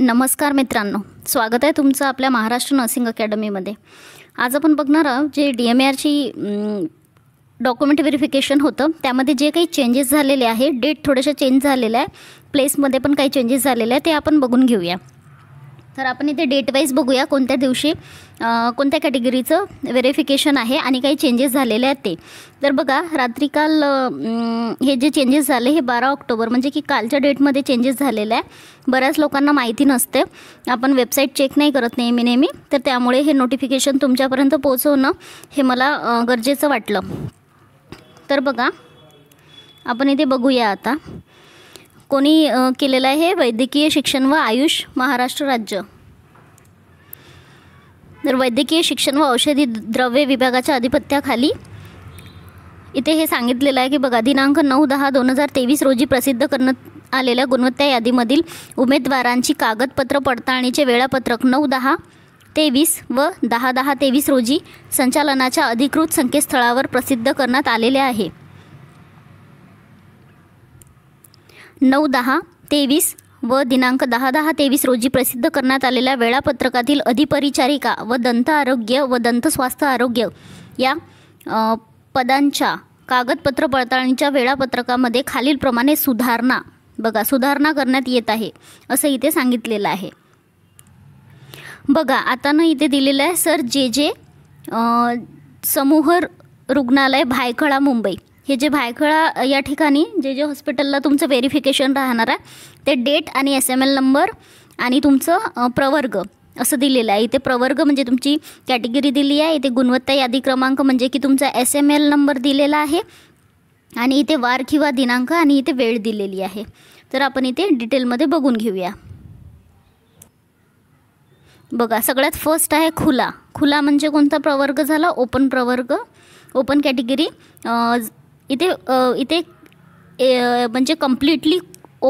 नमस्कार मित्रांनो स्वागत आहे तुमचं आपल्या महाराष्ट्र नर्सिंग अकॅडमीमध्ये आज आपण बघणार आहोत जे डी एम ए आरची डॉक्युमेंट व्हेरिफिकेशन होतं त्यामध्ये जे काही चेंजेस झालेले आहे डेट थोडेसे चेंज झालेलं आहे प्लेसमध्ये पण काही चेंजेस झालेले आहे ते आपण बघून घेऊया तर आपण इथे डेट वाईज बघूया कोणत्या दिवशी कोणत्या कॅटेगरीचं व्हेरिफिकेशन आहे आणि काही चेंजेस झालेले आहेत ते तर बघा रात्री काल हे जे चेंजेस झाले हे बारा ऑक्टोबर म्हणजे की कालच्या डेटमध्ये चेंजेस झालेले आहे बऱ्याच लोकांना माहिती नसते आपण वेबसाईट चेक नाही करत नेहमी नेहमी तर त्यामुळे हे नोटिफिकेशन तुमच्यापर्यंत पोहोचवणं हे मला गरजेचं वाटलं तर बघा आपण इथे बघूया आता कोणी केलेलं आहे वैद्यकीय शिक्षण व आयुष महाराष्ट्र राज्य तर वैद्यकीय शिक्षण व औषधी द्रव्य विभागाच्या अधिपत्याखाली इथे हे सांगितलेलं आहे की बघा दिनांक नऊ दहा दोन हजार तेवीस रोजी प्रसिद्ध करण्यात आलेल्या गुणवत्ता यादीमधील उमेदवारांची कागदपत्र पडताळणीचे वेळापत्रक नऊ दहा तेवीस व दहा दहा तेवीस रोजी संचालनाच्या अधिकृत संकेतस्थळावर प्रसिद्ध करण्यात आलेले आहे नऊ दहा तेवीस व दिनांक दहा दहा तेवीस रोजी प्रसिद्ध करण्यात आलेल्या वेळापत्रकातील अधिपरिचारिका व दंत आरोग्य व दंत स्वास्थ्य आरोग्य या पदांच्या कागदपत्र पडताळणीच्या वेळापत्रकामध्ये खालीलप्रमाणे सुधारणा बघा सुधारणा करण्यात येत आहे असं इथे सांगितलेलं आहे बघा आता ना इथे दिलेलं आहे सर जे जे समूह रुग्णालय भायखळा मुंबई हे जे भायखळा या ठिकाणी जे जे हॉस्पिटलला तुमचं व्हेरिफिकेशन राहणार आहे ते डेट आणि एस एम एल नंबर आणि तुमचं प्रवर्ग असं दिलेलं आहे इथे प्रवर्ग म्हणजे तुमची कॅटेगरी दिली आहे इथे गुणवत्ता यादी क्रमांक म्हणजे की तुमचा एस एम एल नंबर दिलेला आहे आणि इथे वार किंवा दिनांक आणि इथे वेळ दिलेली आहे तर आपण इथे डिटेलमध्ये बघून घेऊया बघा सगळ्यात फर्स्ट आहे खुला खुला म्हणजे कोणता प्रवर्ग झाला ओपन प्रवर्ग ओपन कॅटेगरी इथे इथे म्हणजे कम्प्लिटली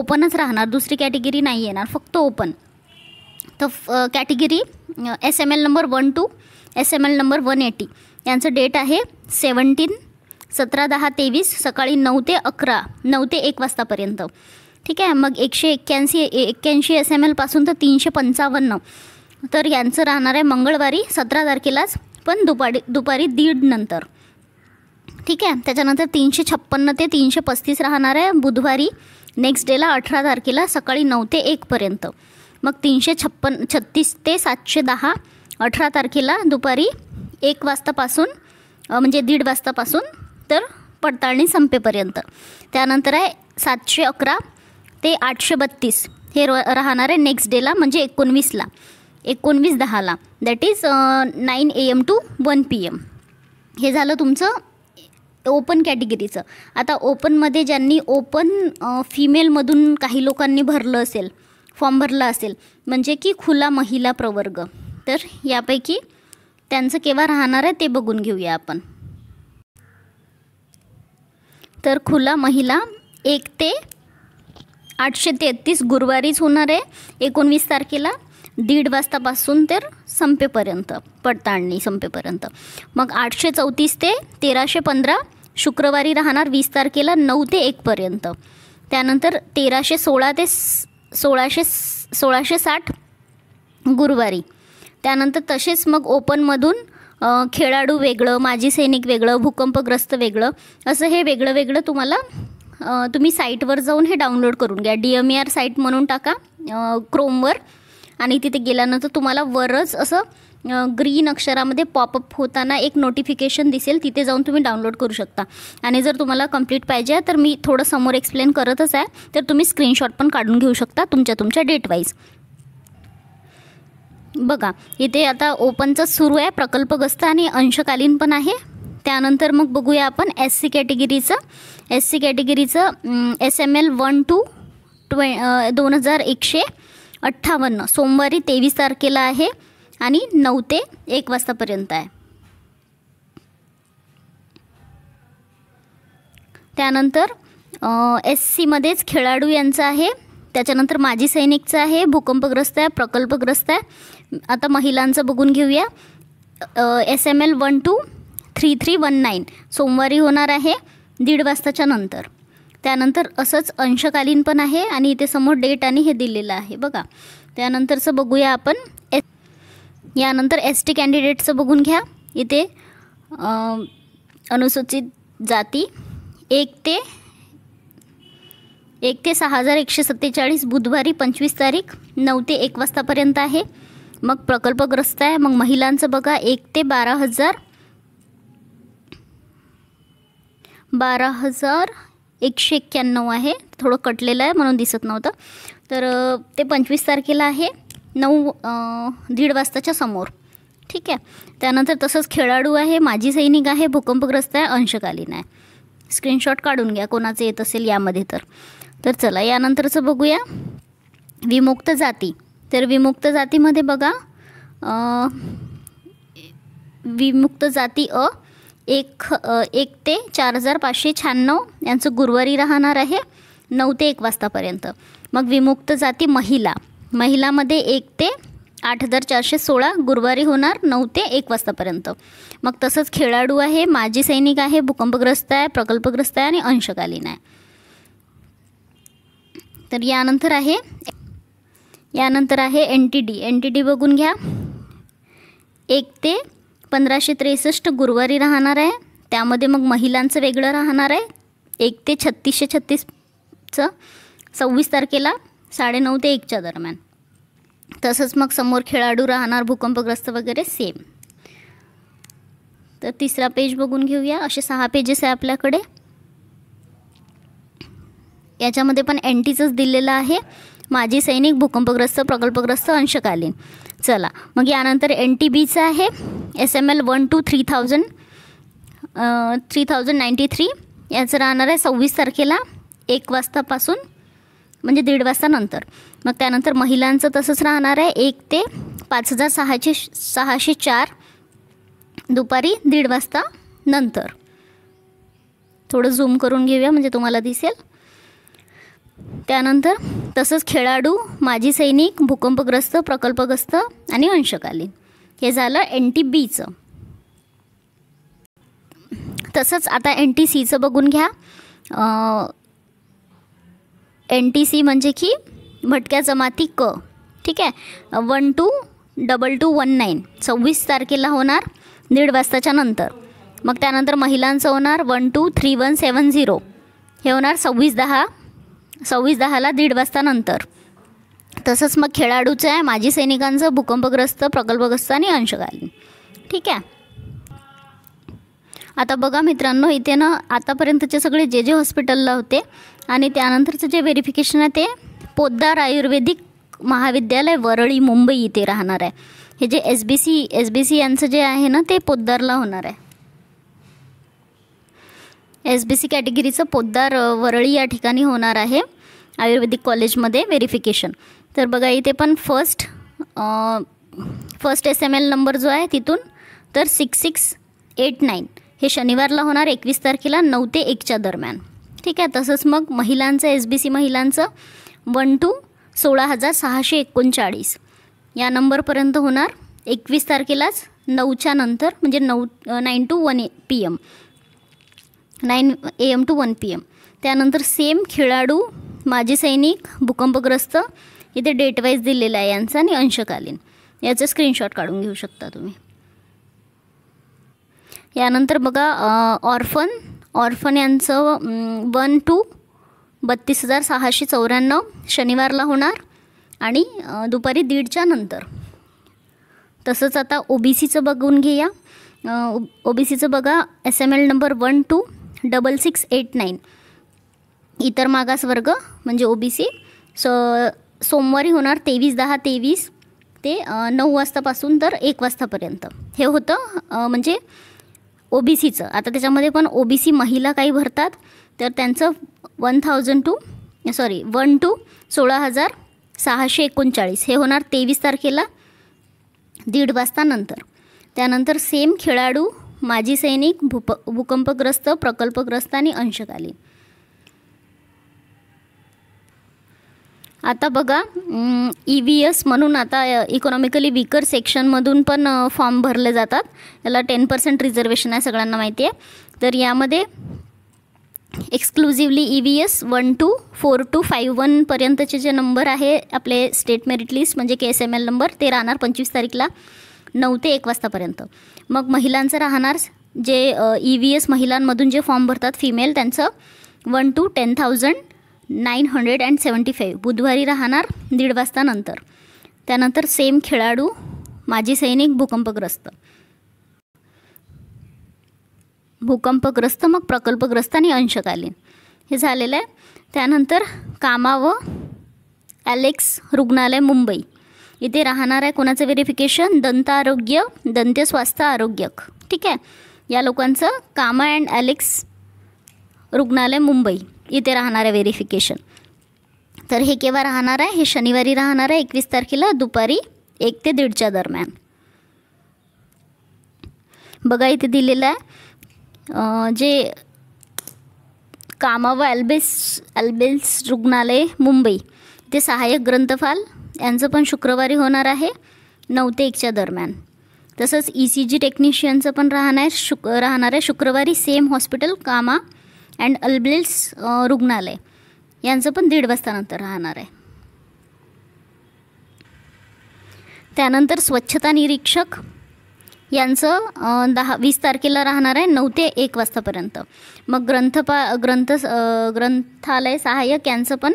ओपनच राहणार दुसरी कॅटेगरी नाही येणार फक्त ओपन तर category S M L number one two S M L number one eighty यांचं डेट आहे सेवन्टीन सतरा दहा तेवीस सकाळी नऊ ते अकरा नऊ ते एक वाजतापर्यंत ठीक आहे मग एकशे एक्क्याऐंशी एक्क्याऐंशी एस एम एलपासून तर तीनशे पंचावन्न तर यांचं राहणार आहे मंगळवारी सतरा तारखेलाच पण दुपारी दुपारी दीड नंतर ठीक आहे त्याच्यानंतर तीनशे छप्पन्न ते तीनशे पस्तीस राहणार आहे बुधवारी नेक्स्ट डेला अठरा तारखेला सकाळी नऊ ते एकपर्यंत मग तीनशे छप्पन छत्तीस ते सातशे दहा अठरा तारखेला दुपारी एक वाजतापासून म्हणजे दीड वाजतापासून तर पडताळणी संपेपर्यंत त्यानंतर आहे सातशे अकरा ते आठशे बत्तीस हे र राहणार आहे नेक्स्ट डेला म्हणजे एकोणवीसला एकोणवीस दहाला that is nine A M to one P M हे झालं तुमचं ओपन कॅटेगरीचं आता ओपनमध्ये ज्यांनी ओपन फिमेलमधून काही लोकांनी भरलं असेल फॉर्म भरला असेल म्हणजे की खुला महिला प्रवर्ग तर यापैकी त्यांचं केव्हा राहणार आहे ते बघून घेऊया आपण तर खुला महिला एक ते आठशे तेहतीस गुरुवारीच होणार आहे एकोणवीस तारखेला दीड वाजतापासून तर संपेपर्यंत पडताळणी संपेपर्यंत मग आठशे चौतीस ते तेराशे पंधरा शुक्रवारी राहणार वीस तारखेला नऊ ते एकपर्यंत त्यानंतर तेराशे सोळा ते सोळाशे सोळाशे साठ गुरुवारी त्यानंतर तसेच मग ओपनमधून खेळाडू वेगळं माजी सैनिक वेगळं भूकंपग्रस्त वेगळं असं हे वेगळं वेगळं तुम्हाला तुम्ही साईटवर जाऊन हे डाउनलोड करून घ्या डी एम आर साईट म्हणून टाका क्रोमवर आणि तिथे गेल्यानंतर तुम्हाला वरच असं ग्रीन अक्षरामध्ये पॉपअप होताना एक नोटिफिकेशन दिसेल तिथे जाऊन तुम्ही डाउनलोड करू शकता आणि जर तुम्हाला कंप्लीट पाहिजे तर मी थोडं समोर एक्सप्लेन करतच आहे तर तुम्ही स्क्रीनशॉट पण काढून घेऊ शकता तुमच्या तुमच्या डेटवाईज बघा इथे आता ओपनचं सुरू आहे प्रकल्पग्रस्त आणि अंशकालीन पण आहे त्यानंतर मग बघूया आपण एस सी कॅटेगरीचं एस सी कॅटेगरीचं S M L one two ट्वे दोन हजार एकशे अठ्ठावन्न सोमवारी तेवीस तारखेला आहे आणि नऊ ते एक वाजतापर्यंत आहे त्यानंतर एस सीमध्येच खेळाडू यांचं आहे त्याच्यानंतर माजी सैनिकचं आहे भूकंपग्रस्त आहे प्रकल्पग्रस्त आहे आता महिलांचं बघून घेऊया S M L one two three three one nine सोमवारी होणार आहे दीड वाजताच्या नंतर त्यानंतर असंच अंशकालीन पण आहे आणि इथे समोर डेट आणि हे दिलेलं आहे बघा त्यानंतरचं बघूया आपण एस यानंतर एस टी कॅन्डिडेटचं बघून घ्या इथे अनुसूचित जाती एक ते एक ते सहा हजार एकशे सत्तेचाळीस बुधवारी पंचवीस तारीख नऊ ते एक वाजतापर्यंत आहे मग प्रकल्पग्रस्त आहे मग महिलांचं बघा एक ते बारा हजार बारा हजार एकशे एक्क्याण्णव आहे थोडं कटलेलं आहे म्हणून दिसत नव्हतं तर ते पंचवीस तारखेला आहे नऊ दीड वाजताच्या समोर ठीक आहे त्यानंतर तसंच खेळाडू आहे माजी सैनिक आहे भूकंपग्रस्त आहे अंशकालीन आहे स्क्रीनशॉट काढून घ्या कोणाचं येत असेल यामध्ये तर तर चला यानंतरचं बघूया विमुक्त जाती तर विमुक्त जातीमध्ये बघा विमुक्त जाती अ एक एक ते चार हजार पाचशे शहाण्णव यांचं गुरुवारी राहणार आहे नऊ ते एक वाजतापर्यंत मग विमुक्त जाती महिला महिलामध्ये एक ते आठ हजार चारशे सोळा गुरुवारी होणार नऊ ते एक वाजतापर्यंत मग तसंच खेळाडू आहे माजी सैनिक आहे भूकंपग्रस्त आहे प्रकल्पग्रस्त आहे आणि अंशकालीन आहे तर यानंतर आहे यानंतर आहे N T D N T D बघून घ्या एक ते पंधराशे त्रेसष्ट गुरुवारी राहणार आहे त्यामध्ये मग महिलांचं वेगळं राहणार आहे एक ते छत्तीसशे छत्तीसचं सव्वीस तारखेला साडेनऊ ते एकच्या दरम्यान तसंच मग समोर खेळाडू राहणार भूकंपग्रस्त वगैरे सेम तर तिसरा पेज बघून घेऊया असे सहा पेजेस आहे आपल्याकडे याच्यामध्ये पण टीचंच दिलेलं आहे माजी सैनिक भूकंपग्रस्त प्रकल्पग्रस्त अंशकालीन चला मग यानंतर एन टी बीचं आहे S M L one two three thousand three thousand ninety three याचं राहणार आहे सव्वीस तारखेला एक वाजतापासून म्हणजे दीड वाजतानंतर मग त्यानंतर महिलांचं तसंच राहणार आहे एक ते पाच हजार सहाशे सहाशे चार दुपारी दीड वाजता नंतर थोडं झूम करून घेऊया म्हणजे तुम्हाला दिसेल त्यानंतर तसंच खेळाडू माजी सैनिक भूकंपग्रस्त प्रकल्पग्रस्त आणि अंशकालीन हे झालं एन टी बीचं तसंच आता एन टी सीचं बघून घ्या एन टी सी म्हणजे की भटक्या जमाती क ठीक आहे one two double two one nine सव्वीस तारखेला होणार दीड वाजताच्या नंतर मग त्यानंतर महिलांचं होणार one two three one seven zero हे होणार सव्वीस दहा सव्वीस दहाला दीड नंतर तसंच मग खेळाडूचं आहे माजी सैनिकांचं भूकंपग्रस्त प्रकल्पग्रस्त आणि अंशकालीन ठीक आहे आता बघा मित्रांनो इथे ना आतापर्यंतचे सगळे जे जे हॉस्पिटलला होते आणि त्यानंतरचं जे व्हेरिफिकेशन आहे ते पोद्दार आयुर्वेदिक महाविद्यालय वरळी मुंबई इथे राहणार आहे हे जे S B C S B C यांचं जे आहे ना ते पोद्दारला होणार आहे एस बी सी कॅटेगरीचं पोद्दार वरळी या ठिकाणी होणार आहे आयुर्वेदिक कॉलेजमध्ये व्हेरिफिकेशन तर बघा इथे पण first first S M L number जो आहे तिथून तर सिक्स सिक्स एट नाईन हे शनिवारला होणार एकवीस तारखेला नऊ ते एकच्या दरम्यान ठीक आहे तसंच मग महिलांचं एस बी सी महिलांचं वन टू सोळा हजार सहाशे एकोणचाळीस या नंबरपर्यंत होणार एकवीस तारखेलाच नऊच्या नंतर म्हणजे नऊ nine to one A P M nine A M to one P M त्यानंतर सेम खेळाडू माजी सैनिक भूकंपग्रस्त इथे डेटवाईज दिलेला आहे यांचा आणि अंशकालीन याचं स्क्रीनशॉट काढून घेऊ शकता तुम्ही यानंतर बघा ऑर्फन ऑर्फन यांचं वन टू बत्तीस हजार सहाशे चौऱ्याण्णव शनिवारला होणार आणि दुपारी दीडच्या नंतर तसंच आता ओ बी सीचं बघून घेऊया ओ बी सीचं बघा S M L number one two double six eight nine इतर मागासवर्ग म्हणजे ओ बी सी सो सोमवारी होणार तेवीस दहा तेवीस ते नऊ वाजतापासून तर एक वाजतापर्यंत हे होतं म्हणजे ओ बी सीचं आता त्याच्यामध्ये पण ओ बी सी महिला काही भरतात तर त्यांचं one thousand two sorry one two सोळा हजार सहाशे एकोणचाळीस हे होणार तेवीस तारखेला दीड वाजतानंतर त्यानंतर सेम खेळाडू माजी सैनिक भूप भूकंपग्रस्त प्रकल्पग्रस्त आणि अंशकालीन आता बघा ई व्ही एस म्हणून आता इकॉनॉमिकली वीकर सेक्शनमधून पण फॉर्म भरले जातात याला टेन पर्सेंट रिझर्वेशन आहे सगळ्यांना माहिती आहे तर यामध्ये exclusively E V S one two four two five वनपर्यंतचे जे नंबर आहे आपले स्टेट मेरिट लिस्ट म्हणजे के एस एम एल नंबर ते राहणार पंचवीस तारीखला नऊ ते एक वाजतापर्यंत मग महिलांचं राहणार जे ई व्ही एस महिलांमधून जे फॉर्म भरतात फिमेल त्यांचं one two ten thousand nine hundred and seventy five बुधवारी राहणार दीड नंतर त्यानंतर सेम खेळाडू माजी सैनिक भूकंपग्रस्त भूकंपग्रस्त मग प्रकल्पग्रस्त आणि अंशकालीन हे झालेलं आहे त्यानंतर कामा व ॲलेक्स रुग्णालय मुंबई इथे राहणार आहे कोणाचं व्हेरिफिकेशन दंत आरोग्य दंत स्वास्थ्य आरोग्यक ठीक आहे या लोकांचं कामा अँड ॲलेक्स रुग्णालय मुंबई इथे राहणार आहे व्हेरिफिकेशन तर हे केव्हा राहणार आहे हे शनिवारी राहणार आहे एकवीस तारखेला दुपारी एक ते दीडच्या दरम्यान बघा इथे दिलेलं आहे जे कामा व अल्बेस अल्बेल्स रुग्णालय मुंबई ते सहाय्यक ग्रंथफाल यांचं पण शुक्रवारी होणार आहे नऊ ते एकच्या दरम्यान तसंच ई सी जी टेक्निशियनचं पण राहणार शुक राहणार आहे शुक्रवारी same hospital Cama and Albless रुग्णालय यांचं पण दीड वाजतानंतर राहणार आहे त्यानंतर स्वच्छता निरीक्षक यांचं दहा वीस तारखेला राहणार आहे नऊ ते एक वाजतापर्यंत मग ग्रंथपा ग्रंथ ग्रंथालय सहाय्यक यांचं पण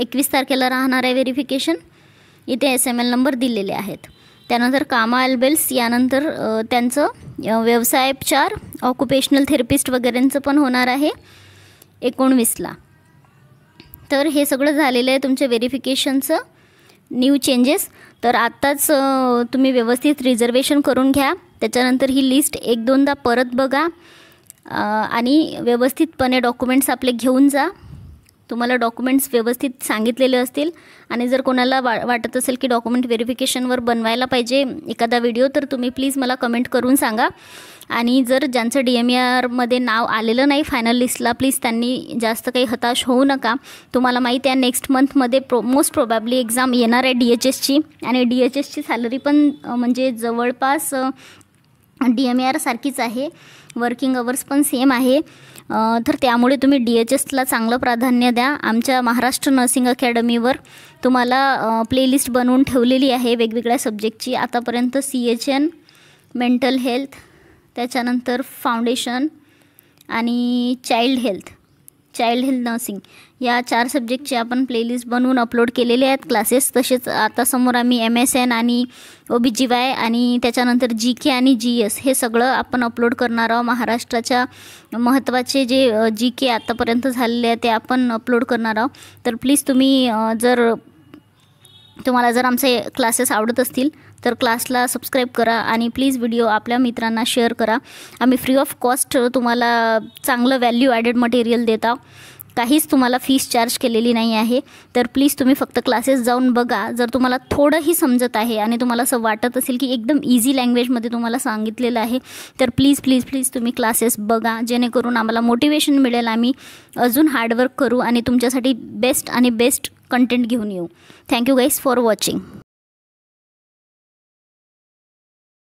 एकवीस तारखेला राहणार आहे व्हेरिफिकेशन इथे एस एम एल नंबर दिलेले आहेत त्यानंतर कामा अल्बेल्स यानंतर त्यांचं व्यवसायपचार ऑक्युपेशनल थेरपिस्ट वगैरेंचं पण होणार आहे एकोणवीसला तर हे सगळं झालेलं आहे तुमच्या व्हेरिफिकेशनचं न्यू चेंजेस तर आत्ताच तुम्ही व्यवस्थित रिझर्वेशन करून घ्या त्याच्यानंतर ही लिस्ट एक दोनदा परत बघा आणि व्यवस्थितपणे डॉक्युमेंट्स आपले घेऊन जा तुम्हाला डॉक्युमेंट्स व्यवस्थित सांगितलेले असतील आणि जर कोणाला वा वाटत असेल की डॉक्युमेंट व्हेरिफिकेशनवर बनवायला पाहिजे एखादा व्हिडिओ तर तुम्ही प्लीज मला कमेंट करून सांगा आणि जर ज्यांचं डी एम ए e आरमध्ये नाव आलेलं नाही फायनल लिस्टला प्लीज त्यांनी जास्त काही हताश होऊ नका तुम्हाला माहिती आहे नेक्स्ट मंथमध्ये प्रो मोस्ट प्रोबॅबली एक्झाम येणार आहे डी एच एसची आणि डी एच एसची सॅलरी पण म्हणजे जवळपास डी एम सारखीच आहे वर्किंग अवर्स पण सेम आहे तर त्यामुळे तुम्ही डी एच एसला चांगलं प्राधान्य द्या आमच्या महाराष्ट्र नर्सिंग अकॅडमीवर तुम्हाला प्लेलिस्ट बनवून ठेवलेली आहे वेगवेगळ्या सब्जेक्टची आतापर्यंत C H N mental health त्याच्यानंतर फाउंडेशन आणि child health child health nursing या चार सब्जेक्टचे आपण प्लेलिस्ट बनवून अपलोड केलेले आहेत क्लासेस तसेच आता समोर आम्ही एम एस एन आणि ओ बी जी वाय आणि त्याच्यानंतर जी के आणि जी एस हे सगळं आपण अपलोड करणार आहोत महाराष्ट्राच्या महत्त्वाचे जे जी के आत्तापर्यंत झालेले आहे ते आपण अपलोड करणार आहोत तर प्लीज तुम्ही जर तुम्हाला जर आमचे क्लासेस आवडत असतील तर क्लासला सबस्क्राईब करा आणि प्लीज व्हिडिओ आपल्या मित्रांना शेअर करा आम्ही फ्री ऑफ कॉस्ट तुम्हाला चांगलं व्हॅल्यू ॲडेड मटेरियल देता काहीच तुम्हाला फीस चार्ज केलेली नाही आहे तर प्लीज तुम्ही फक्त क्लासेस जाऊन बघा जर तुम्हाला थोडंही समजत आहे आणि तुम्हाला असं वाटत असेल की एकदम इझी लँग्वेजमध्ये तुम्हाला सांगितलेलं आहे तर प्लीज प्लीज प्लीज तुम्ही क्लासेस बघा जेणेकरून आम्हाला मोटिवेशन मिळेल आम्ही अजून हार्डवर्क करू आणि तुमच्यासाठी बेस्ट आणि बेस्ट कंटेंट घेऊन येऊ थँक्यू गाईज फॉर वॉचिंग